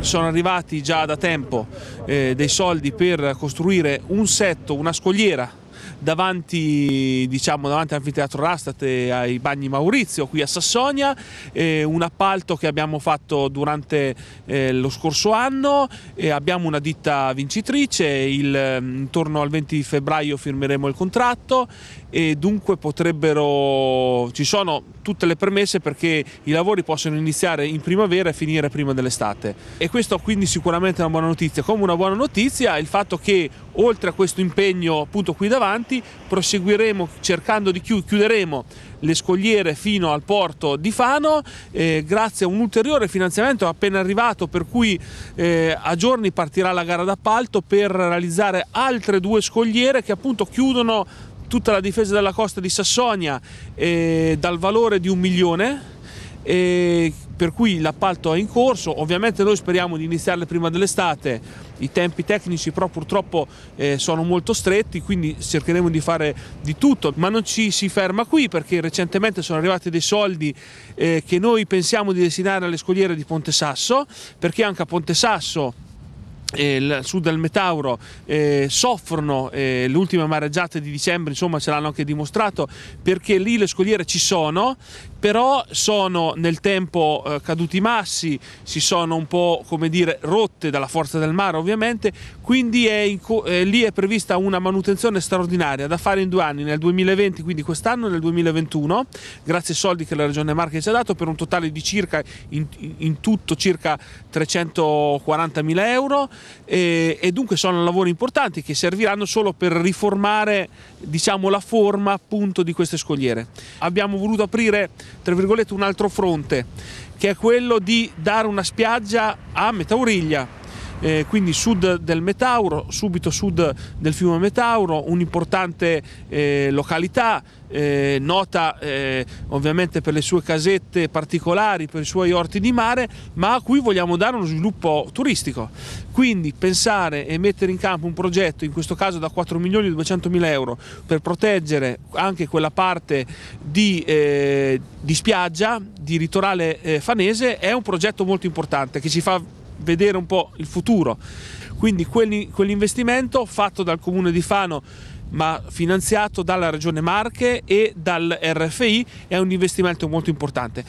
sono arrivati già da tempo eh, dei soldi per costruire un setto, una scogliera davanti, diciamo, davanti all'anfiteatro Rastate ai bagni Maurizio qui a Sassonia, eh, un appalto che abbiamo fatto durante eh, lo scorso anno, eh, abbiamo una ditta vincitrice, il, mm, intorno al 20 febbraio firmeremo il contratto e dunque potrebbero, ci sono tutte le premesse perché i lavori possono iniziare in primavera e finire prima dell'estate e questo quindi sicuramente è una buona notizia, come una buona notizia il fatto che oltre a questo impegno appunto qui davanti proseguiremo cercando di chiudere, chiuderemo le scogliere fino al porto di Fano eh, grazie a un ulteriore finanziamento appena arrivato per cui eh, a giorni partirà la gara d'appalto per realizzare altre due scogliere che appunto chiudono tutta la difesa della costa di Sassonia eh, dal valore di un milione e per cui l'appalto è in corso, ovviamente noi speriamo di iniziarle prima dell'estate, i tempi tecnici però purtroppo eh, sono molto stretti, quindi cercheremo di fare di tutto, ma non ci si ferma qui perché recentemente sono arrivati dei soldi eh, che noi pensiamo di destinare alle scogliere di Ponte Sasso, perché anche a Ponte Sasso eh, su del Metauro eh, soffrono eh, le ultime di dicembre, insomma ce l'hanno anche dimostrato, perché lì le scogliere ci sono, però sono nel tempo eh, caduti massi, si sono un po' come dire rotte dalla forza del mare ovviamente, quindi è co- eh, lì è prevista una manutenzione straordinaria da fare in due anni, nel 2020, quindi quest'anno e nel 2021, grazie ai soldi che la Regione Marche ci ha dato per un totale di circa, in, in tutto circa 340.000 euro e, e, dunque sono lavori importanti che serviranno solo per riformare diciamo, la forma appunto di queste scogliere. Abbiamo voluto aprire un altro fronte che è quello di dare una spiaggia a metà origlia eh, quindi sud del Metauro, subito sud del fiume Metauro, un'importante eh, località. Eh, nota eh, ovviamente per le sue casette particolari, per i suoi orti di mare, ma a cui vogliamo dare uno sviluppo turistico. Quindi pensare e mettere in campo un progetto, in questo caso da 4 milioni e 200 mila euro, per proteggere anche quella parte di, eh, di spiaggia, di ritorale eh, fanese, è un progetto molto importante che ci fa vedere un po' il futuro. Quindi quell'investimento fatto dal comune di Fano ma finanziato dalla Regione Marche e dal RFI è un investimento molto importante.